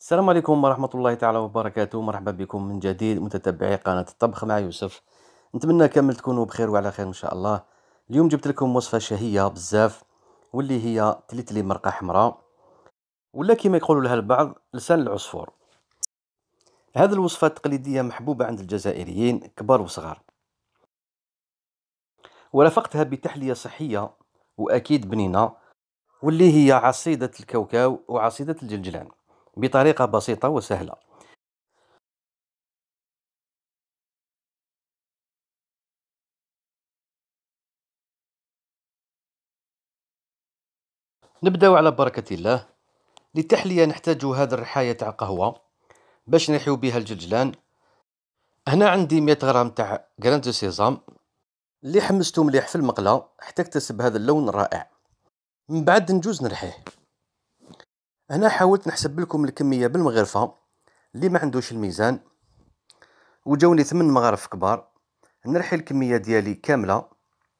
السلام عليكم ورحمة الله تعالى وبركاته مرحبا بكم من جديد متتبعي قناة الطبخ مع يوسف نتمنى كامل تكونوا بخير وعلى خير إن شاء الله اليوم جبت لكم وصفة شهية بزاف واللي هي تليتلي مرقة حمراء ولا كما يقولوا لها البعض لسان العصفور هذه الوصفة التقليدية محبوبة عند الجزائريين كبار وصغار ورافقتها بتحلية صحية وأكيد بنينة واللي هي عصيدة الكاوكاو وعصيدة الجلجلان بطريقة بسيطة وسهلة نبداو على بركة الله للتحلية نحتاج هذا الرحاية تاع قهوة باش نحيو بها الجلجلان هنا عندي 100 غرام تاع غران دو سيزام اللي حمستو مليح في المقلة حتى اكتسب هذا اللون الرائع من بعد نجوز نرحيه هنا حاولت نحسب لكم الكمية بالمغرفة اللي ما عندوش الميزان وجوني ثمن مغارف كبار نرحي الكمية ديالي كاملة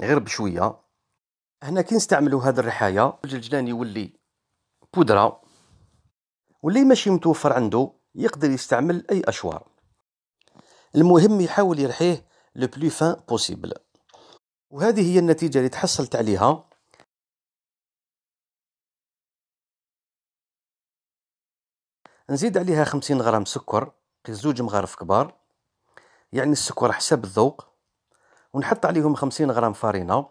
غير بشوية هنا كي نستعملو هاد الرحاية الجلجلان يولي بودرة واللي ماشي متوفر عنده يقدر يستعمل أي أشوار المهم يحاول يرحيه لو بلو فان بوسيبل وهذه هي النتيجة اللي تحصلت عليها نزيد عليها 50 غرام سكر زوج مغارف كبار يعني السكر حسب الذوق ونحط عليهم 50 غرام فارينة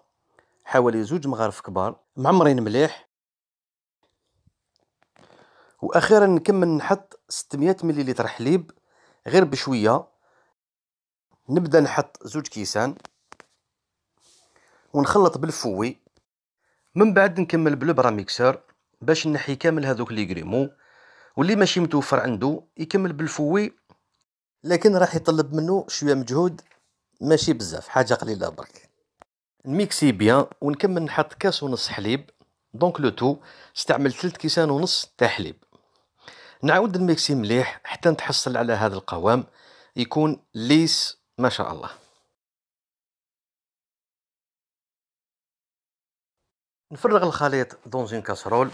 حوالي زوج مغارف كبار معمرين مليح واخيرا نكمل نحط 600 مليلتر حليب غير بشويه نبدا نحط زوج كيسان ونخلط بالفوي من بعد نكمل بالبرا ميكسر باش نحي كامل هذوك لي كريمو واللي ماشي متوفر عنده يكمل بالفوي لكن راح يطلب منه شويه مجهود ماشي بزاف حاجه قليله برك نميكسي بيان ونكمل نحط كاس ونص حليب دونك لو تو استعمل ثلث كيسان ونص تاع حليب نعاود الميكسي مليح حتى نتحصل على هذا القوام يكون ليس ما شاء الله نفرغ الخليط دون زين كاسرول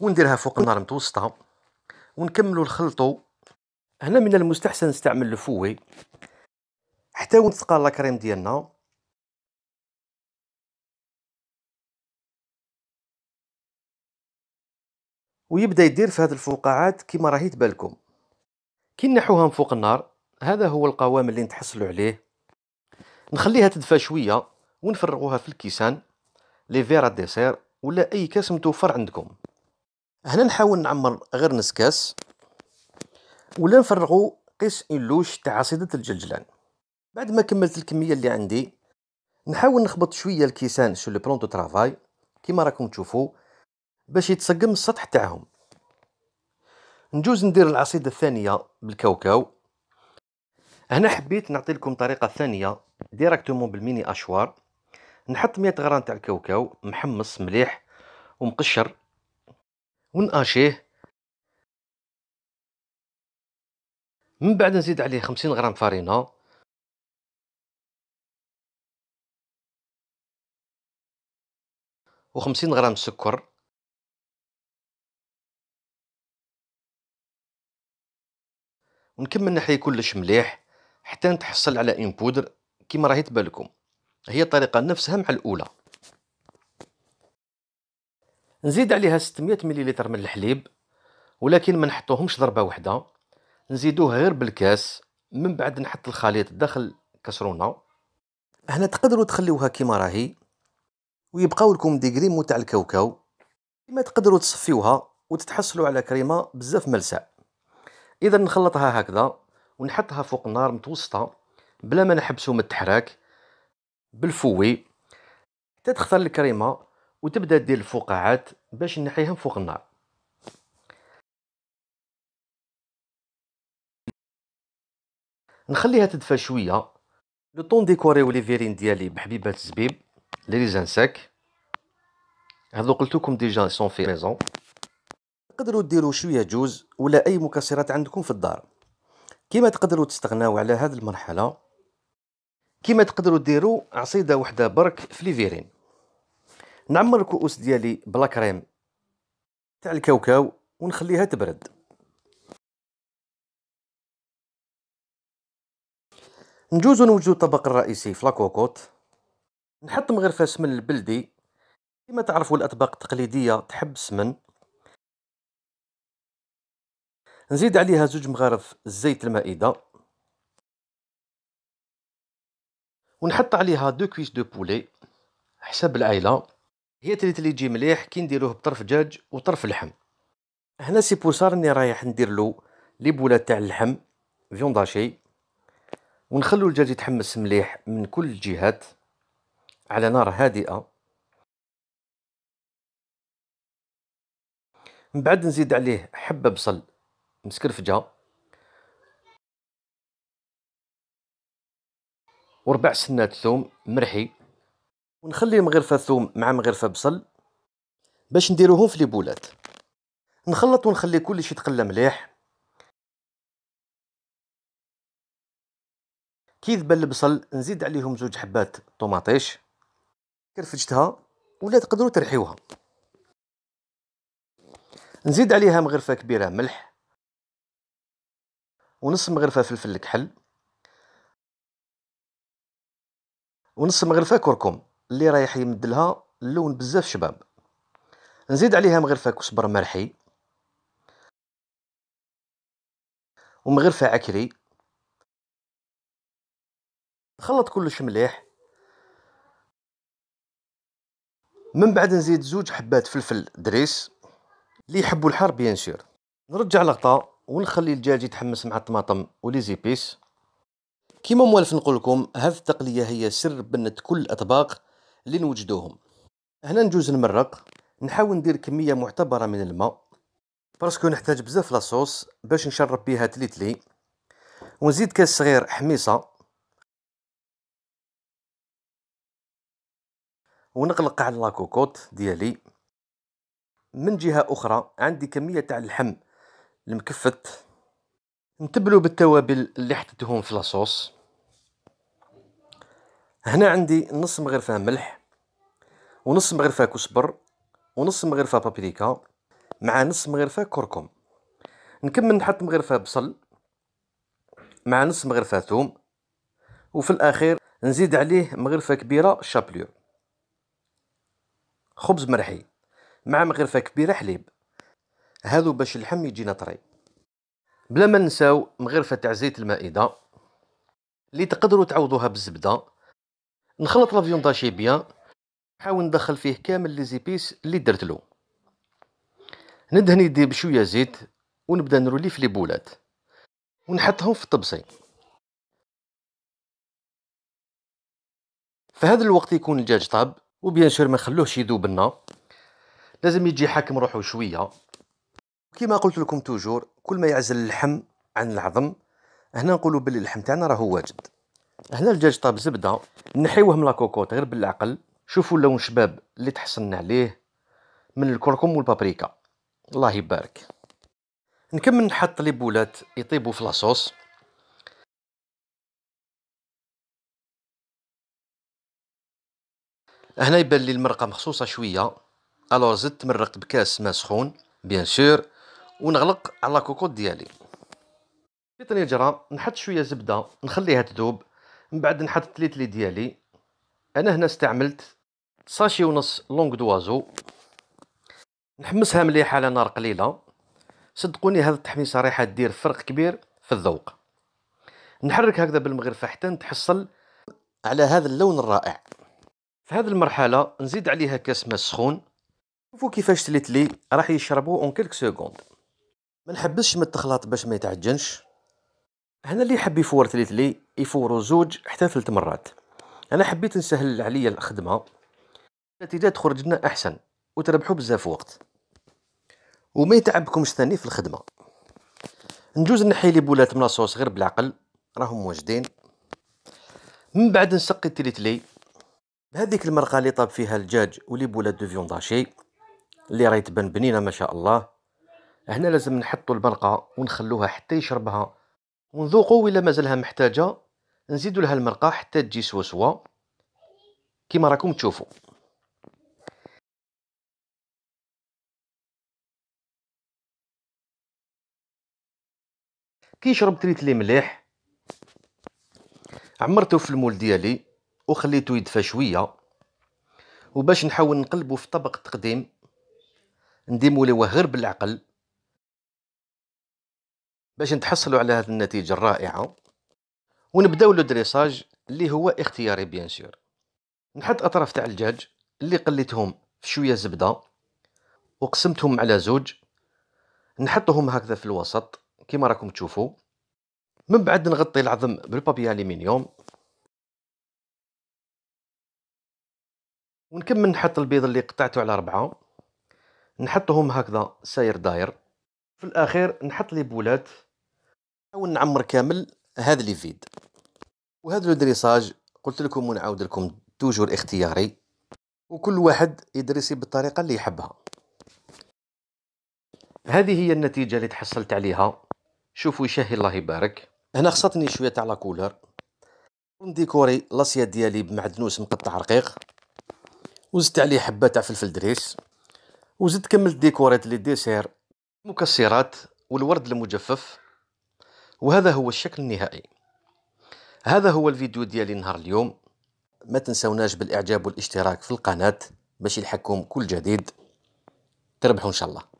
ونديرها فوق النار متوسطه ونكملوا نخلطوا هنا من المستحسن نستعمل الفوي حتى ونتقى لا كريم ديالنا ويبدا يدير في هذه الفقاعات كما راهي تبان لكم كي نحوها من فوق النار هذا هو القوام اللي نتحصلوا عليه نخليها تدفى شويه ونفرغوها في الكيسان لي فيرا ديسير ولا اي كاس متوفر عندكم هنا نحاول نعمر غير نسكاس ولا نفرغو قيس اللوش تاع عصيدة الجلجلان بعد ما كملت الكمية اللي عندي نحاول نخبط شوية الكيسان شو لو بلون دو ترافاي كيما راكم تشوفوا باش يتسقم السطح تاعهم نجوز ندير العصيدة الثانية بالكاوكاو هنا حبيت نعطي لكم طريقة ثانية ديراكتومون بالميني اشوار نحط 100 غرام تاع الكاوكاو محمص مليح ومقشر ونقاشيه من بعد نزيد عليه خمسين غرام فارينة و خمسين غرام سكر ونكمل نحي كلش مليح حتى نتحصل على ان بودر كيما راهي لكم هي الطريقه نفسها مع الاولى نزيد عليها 600 مليلتر من الحليب ولكن ما نحطوهمش ضربه واحده نزيدوه غير بالكاس من بعد نحط الخليط داخل كسرونه هنا تقدروا تخليوها كيما راهي ويبقاو لكم دي كريم تاع الكاوكاو كيما تقدروا تصفيوها وتتحصلوا على كريمه بزاف ملساء اذا نخلطها هكذا ونحطها فوق النار متوسطه بلا ما نحبسو من التحراك بالفوي حتى تختار الكريمه وتبدا دير الفقاعات باش نحيهم فوق النار نخليها تدفى شويه لو طون ديكوريو لي فيرين ديالي بحبيبات الزبيب لي ريزانساك هذو قلتلكم ديجا سون في ميزون تقدروا ديروا شويه جوز ولا اي مكسرات عندكم في الدار كيما تقدروا تستغناو على هذه المرحله كيما تقدروا ديروا عصيده وحده برك في ليفيرين نعمر الكؤوس ديالي بلا كريم تاع الكاوكاو ونخليها تبرد نجوزو نوجدو الطبق الرئيسي في لاكوكوط نحط مغرفة سمن البلدي كما تعرفوا الأطباق التقليدية تحب السمن نزيد عليها زوج مغارف الزيت المائدة ونحط عليها دو كويس دو بولي حسب العائلة هي تريت اللي يجي مليح كي نديروه بطرف دجاج وطرف لحم هنا سي بو راني رايح ندير له لي بولات تاع اللحم فيون داشي ونخلو الدجاج يتحمس مليح من كل الجهات على نار هادئه من بعد نزيد عليه حبه بصل مسكرفجه وربع سنات ثوم مرحي ونخلي مغرفة ثوم مع مغرفة بصل باش نديروهم في ليبولات نخلط ونخلي كل شيء يتقلى مليح كي يذبل البصل نزيد عليهم زوج حبات طوماطيش كرفجتها ولا تقدروا ترحيوها نزيد عليها مغرفة كبيرة ملح ونص مغرفة فلفل كحل ونص مغرفة كركم اللي رايح يمدلها اللون بزاف شباب نزيد عليها مغرفه كسبر مرحي ومغرفه عكري نخلط كلش مليح من بعد نزيد زوج حبات فلفل دريس اللي يحبوا الحار بيان سور نرجع لغطا ونخلي الدجاج يتحمس مع الطماطم ولي زيبيس كيما موالف نقول لكم هذه التقليه هي سر بنت كل الاطباق اللي نوجدوهم هنا نجوز نمرق نحاول ندير كميه معتبره من الماء باسكو نحتاج بزاف لاصوص باش نشرب بها تليتلي ونزيد كاس صغير حميصه ونقلق على لاكوكوط ديالي من جهه اخرى عندي كميه تاع اللحم المكفت نتبلو بالتوابل اللي حطيتهم في لاصوص هنا عندي نص مغرفة ملح ونص مغرفة كسبر ونص مغرفة بابريكا مع نص مغرفة كركم نكمل نحط مغرفة بصل مع نص مغرفة ثوم وفي الأخير نزيد عليه مغرفة كبيرة شابلور خبز مرحي مع مغرفة كبيرة حليب هذا باش اللحم يجينا طري بلا ما ننساو مغرفة تاع زيت المائدة اللي تقدروا تعوضوها بالزبدة نخلط لافيون داشي بيان نحاول ندخل فيه كامل لي زيبيس اللي درت له ندهن يدي بشويه زيت ونبدا نرولي في لي بولات ونحطهم في الطبسي في هذا الوقت يكون الدجاج طاب وبيان سور ما نخلوهش يذوب لنا لازم يجي حاكم روحه شويه كما قلت لكم توجور كل ما يعزل اللحم عن العظم هنا نقولوا باللي اللحم تاعنا راهو واجد هنا الدجاج طاب زبده نحيوه من لاكوكوط غير بالعقل شوفوا اللون شباب اللي تحصلنا عليه من الكركم والبابريكا الله يبارك نكمل نحط لي بولات يطيبوا في لاصوص هنا يبان لي المرقه مخصوصه شويه الوغ زدت مرقت بكاس ماء سخون بيان سور ونغلق على لاكوكوط ديالي في طنجره نحط شويه زبده نخليها تذوب من بعد نحط التليتلي ديالي انا هنا استعملت ساشي ونص لونغ دوازو نحمسها مليح على نار قليله صدقوني هذا التحميصه رايحه دير فرق كبير في الذوق نحرك هكذا بالمغرفه حتى نتحصل على هذا اللون الرائع في هذه المرحله نزيد عليها كاس ماء سخون شوفوا كيفاش تليتلي راح يشربو اون كيلك سكوند ما نحبسش من التخلاط باش ما يتعجنش هنا اللي يحب يفور ثلاث لي يفوروا زوج حتى ثلاث مرات انا حبيت نسهل عليا الخدمه النتيجه تخرج لنا احسن وتربحوا بزاف وقت وما يتعبكمش ثاني في الخدمه نجوز نحي لي بولات من لاصوص غير بالعقل راهم موجدين من بعد نسقي لي بهذيك المرقه اللي طاب فيها الدجاج ولي بولات دو فيون داشي اللي راهي تبان بنينه ما شاء الله هنا لازم نحطوا المرقه ونخلوها حتى يشربها ونذوقو الا مازالها محتاجه نزيدو لها المرقه حتى تجي سوا سوا كيما راكم تشوفوا كي شربت ريت لي مليح عمرته في المول ديالي وخليته يدفى شويه وباش نحاول نقلبو في طبق التقديم نديمو ليه غير بالعقل باش نتحصلوا على هذه النتيجة الرائعة ونبداو لو دريساج اللي هو اختياري بيان سور نحط اطراف تاع الدجاج اللي قليتهم في شويه زبده وقسمتهم على زوج نحطهم هكذا في الوسط كيما راكم تشوفوا من بعد نغطي العظم بالبابي الومنيوم ونكمل نحط البيض اللي قطعته على ربعة نحطهم هكذا ساير داير في الاخير نحط لي بولات نحاول نعمر كامل هذا لي فيد وهذا لو دريساج قلت لكم ونعاود لكم توجور اختياري وكل واحد يدرسي بالطريقه اللي يحبها هذه هي النتيجه اللي تحصلت عليها شوفوا يشهي الله يبارك هنا خصتني شويه تاع لاكولور ونديكوري لاسيا ديالي بمعدنوس مقطع رقيق وزدت عليه حبه تاع فلفل دريس وزدت كملت ديكوريت لي ديسير مكسرات والورد المجفف وهذا هو الشكل النهائي هذا هو الفيديو ديالي نهار اليوم ما تنسوناش بالاعجاب والاشتراك في القناه باش يلحقكم كل جديد تربحوا ان شاء الله